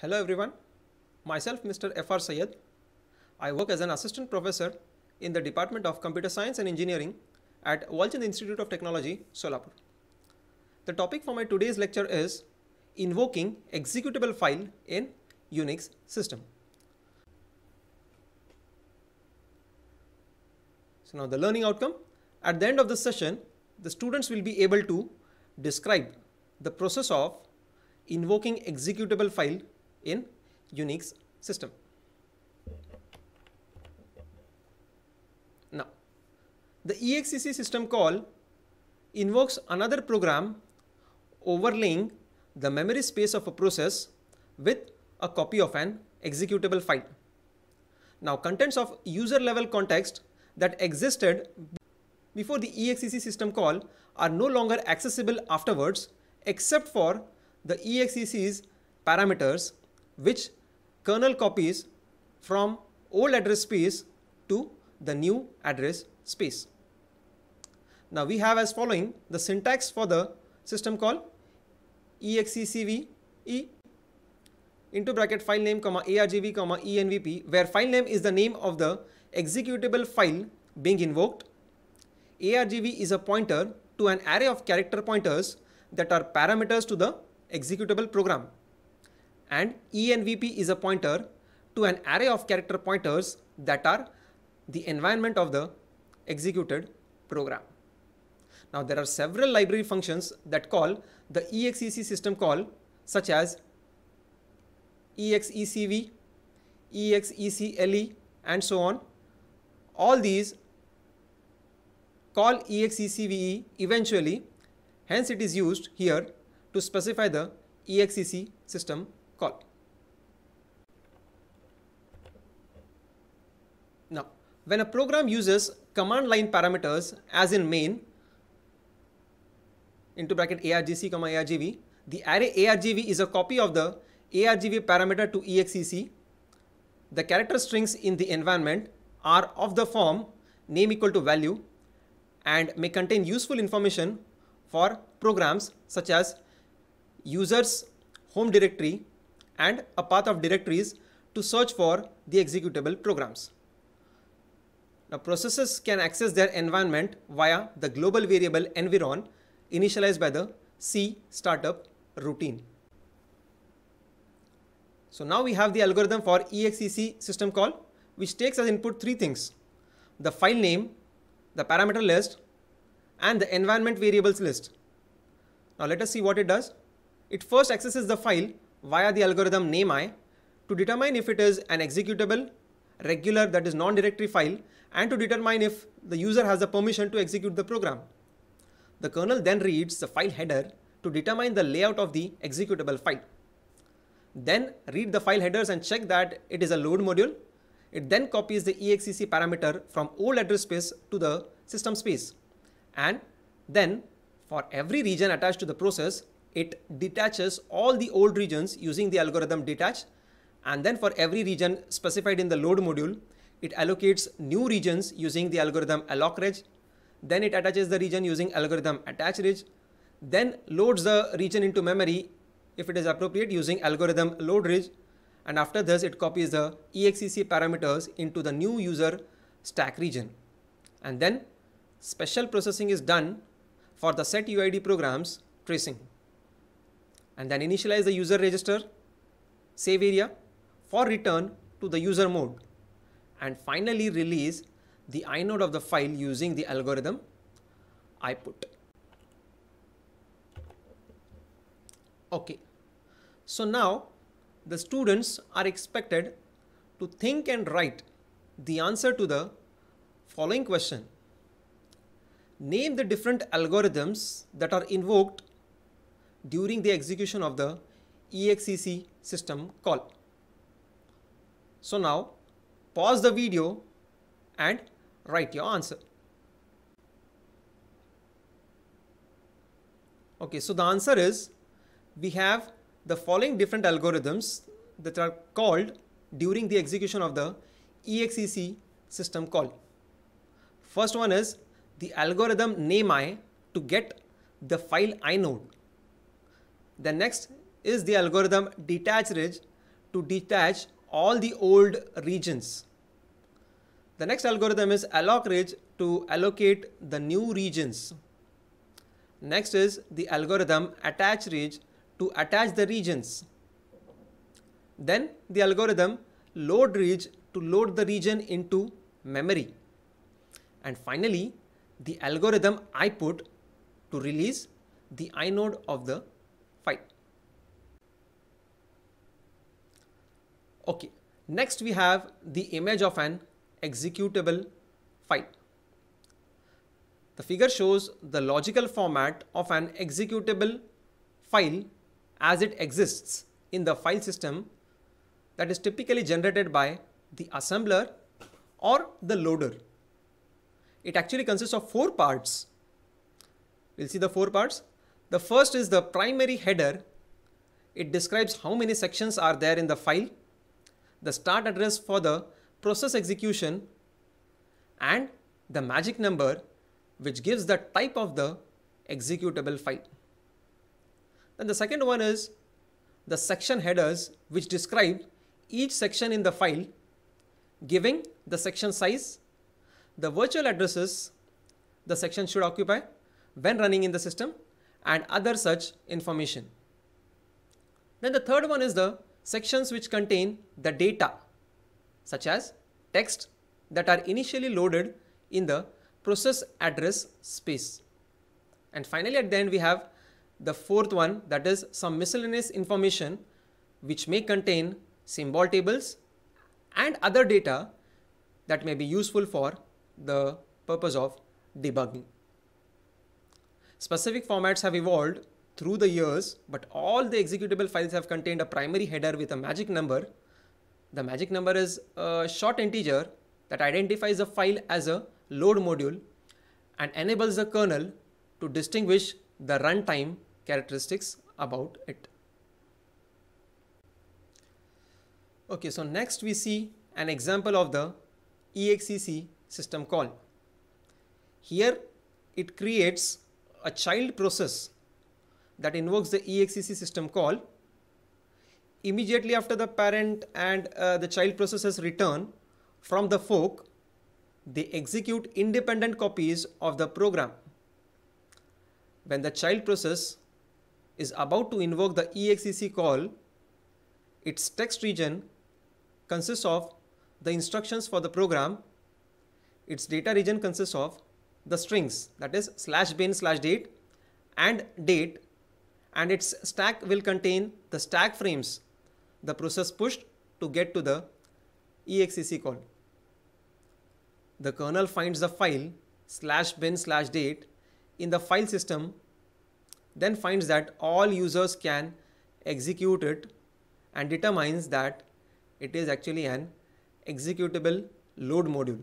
Hello everyone, myself Mr. F.R. Sayed. I work as an assistant professor in the Department of Computer Science and Engineering at Walchand Institute of Technology, Solapur. The topic for my today's lecture is Invoking Executable File in Unix System. So now the learning outcome. At the end of the session, the students will be able to describe the process of invoking executable file in Unix system. Now, the EXEC system call invokes another program overlaying the memory space of a process with a copy of an executable file. Now, contents of user level context that existed before the exec system call are no longer accessible afterwards except for the exec's parameters which kernel copies from old address space to the new address space. Now we have as following the syntax for the system call execve into bracket file name comma argv comma envp where file name is the name of the executable file being invoked. argv is a pointer to an array of character pointers that are parameters to the executable program and envp is a pointer to an array of character pointers that are the environment of the executed program. Now there are several library functions that call the exec system call such as execv, execle and so on. All these call execve eventually hence it is used here to specify the exec system when a program uses command line parameters as in main into bracket argc comma argv, the array argv is a copy of the argv parameter to exec. The character strings in the environment are of the form name equal to value and may contain useful information for programs such as users home directory and a path of directories to search for the executable programs. Now processes can access their environment via the global variable environ initialized by the C startup routine. So now we have the algorithm for exec system call which takes as input three things. The file name, the parameter list and the environment variables list. Now let us see what it does. It first accesses the file via the algorithm namei to determine if it is an executable, regular that is non-directory file and to determine if the user has the permission to execute the program. The kernel then reads the file header to determine the layout of the executable file. Then read the file headers and check that it is a load module. It then copies the exec parameter from old address space to the system space. And then for every region attached to the process, it detaches all the old regions using the algorithm detach. And then for every region specified in the load module, it allocates new regions using the algorithm alloc-reg. Then it attaches the region using algorithm attach-reg. Then loads the region into memory if it is appropriate using algorithm load-reg. And after this, it copies the exec parameters into the new user stack region. And then special processing is done for the set UID programs tracing. And then initialize the user register, save area for return to the user mode and finally release the inode of the file using the algorithm I put. Okay, so now the students are expected to think and write the answer to the following question. Name the different algorithms that are invoked during the execution of the EXEC system call. So now pause the video and write your answer. Okay, so the answer is we have the following different algorithms that are called during the execution of the exec system call. First one is the algorithm namei to get the file inode. The next is the algorithm detach ridge to detach all the old regions. The next algorithm is ridge to allocate the new regions. Next is the algorithm attach ridge to attach the regions. Then the algorithm load ridge to load the region into memory. And finally, the algorithm I put to release the inode of the file. Okay, next we have the image of an executable file. The figure shows the logical format of an executable file as it exists in the file system that is typically generated by the assembler or the loader. It actually consists of four parts. We'll see the four parts. The first is the primary header. It describes how many sections are there in the file, the start address for the process execution and the magic number which gives the type of the executable file. Then the second one is the section headers which describe each section in the file giving the section size, the virtual addresses the section should occupy when running in the system and other such information. Then the third one is the sections which contain the data such as text that are initially loaded in the process address space. And finally, at the end, we have the fourth one that is some miscellaneous information which may contain symbol tables and other data that may be useful for the purpose of debugging. Specific formats have evolved through the years, but all the executable files have contained a primary header with a magic number the magic number is a short integer that identifies a file as a load module and enables the kernel to distinguish the runtime characteristics about it. Okay, so next we see an example of the exec system call. Here it creates a child process that invokes the exec system call immediately after the parent and uh, the child processes return from the fork, they execute independent copies of the program. When the child process is about to invoke the exec call, its text region consists of the instructions for the program. Its data region consists of the strings that is slash bin slash date and date and its stack will contain the stack frames the process pushed to get to the exec call. The kernel finds the file slash bin slash date in the file system, then finds that all users can execute it and determines that it is actually an executable load module.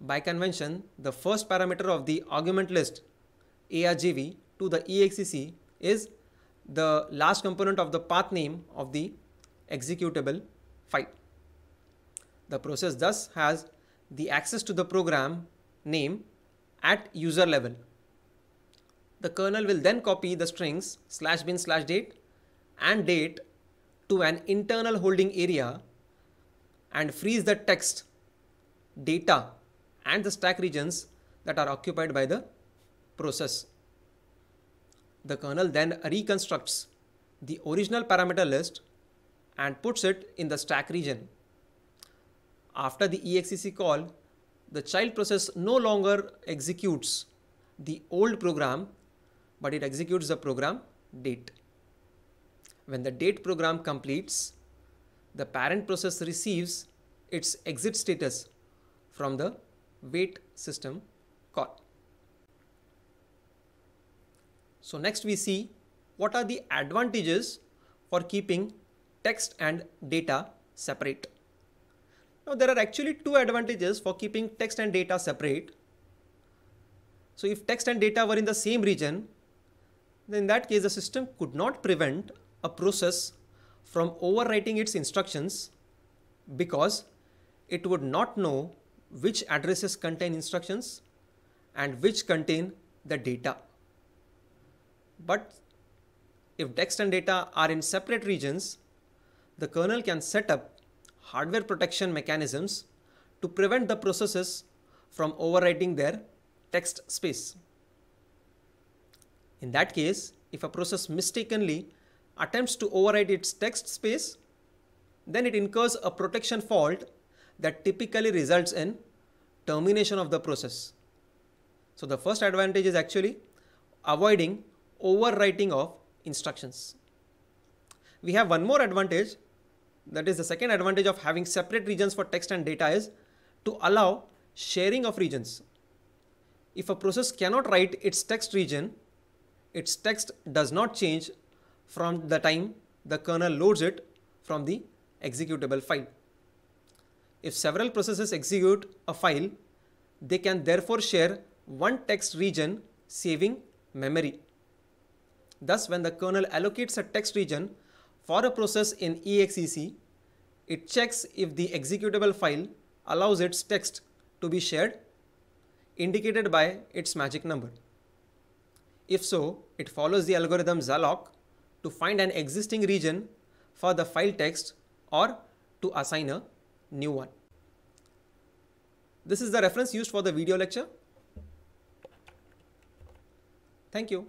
By convention, the first parameter of the argument list argv to the exec is the last component of the path name of the executable file. The process thus has the access to the program name at user level. The kernel will then copy the strings slash bin slash date and date to an internal holding area and freeze the text, data and the stack regions that are occupied by the process the kernel then reconstructs the original parameter list and puts it in the stack region. After the exec call, the child process no longer executes the old program, but it executes the program date. When the date program completes, the parent process receives its exit status from the wait system call. So next we see what are the advantages for keeping text and data separate. Now there are actually two advantages for keeping text and data separate. So if text and data were in the same region, then in that case the system could not prevent a process from overwriting its instructions because it would not know which addresses contain instructions and which contain the data. But if text and data are in separate regions, the kernel can set up hardware protection mechanisms to prevent the processes from overwriting their text space. In that case, if a process mistakenly attempts to override its text space, then it incurs a protection fault that typically results in termination of the process. So the first advantage is actually avoiding overwriting of instructions. We have one more advantage, that is the second advantage of having separate regions for text and data is to allow sharing of regions. If a process cannot write its text region, its text does not change from the time the kernel loads it from the executable file. If several processes execute a file, they can therefore share one text region saving memory. Thus, when the kernel allocates a text region for a process in EXEC, it checks if the executable file allows its text to be shared, indicated by its magic number. If so, it follows the algorithm Zalloc to find an existing region for the file text or to assign a new one. This is the reference used for the video lecture. Thank you.